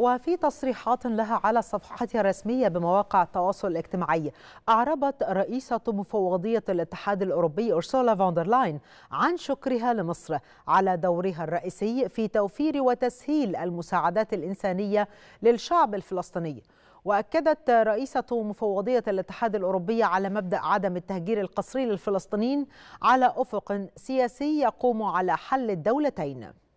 وفي تصريحات لها على صفحتها الرسمية بمواقع التواصل الاجتماعي أعربت رئيسة مفوضية الاتحاد الأوروبي أرسولا فوندرلاين عن شكرها لمصر على دورها الرئيسي في توفير وتسهيل المساعدات الإنسانية للشعب الفلسطيني واكدت رئيسه مفوضيه الاتحاد الاوروبي على مبدا عدم التهجير القسري للفلسطينيين على افق سياسي يقوم على حل الدولتين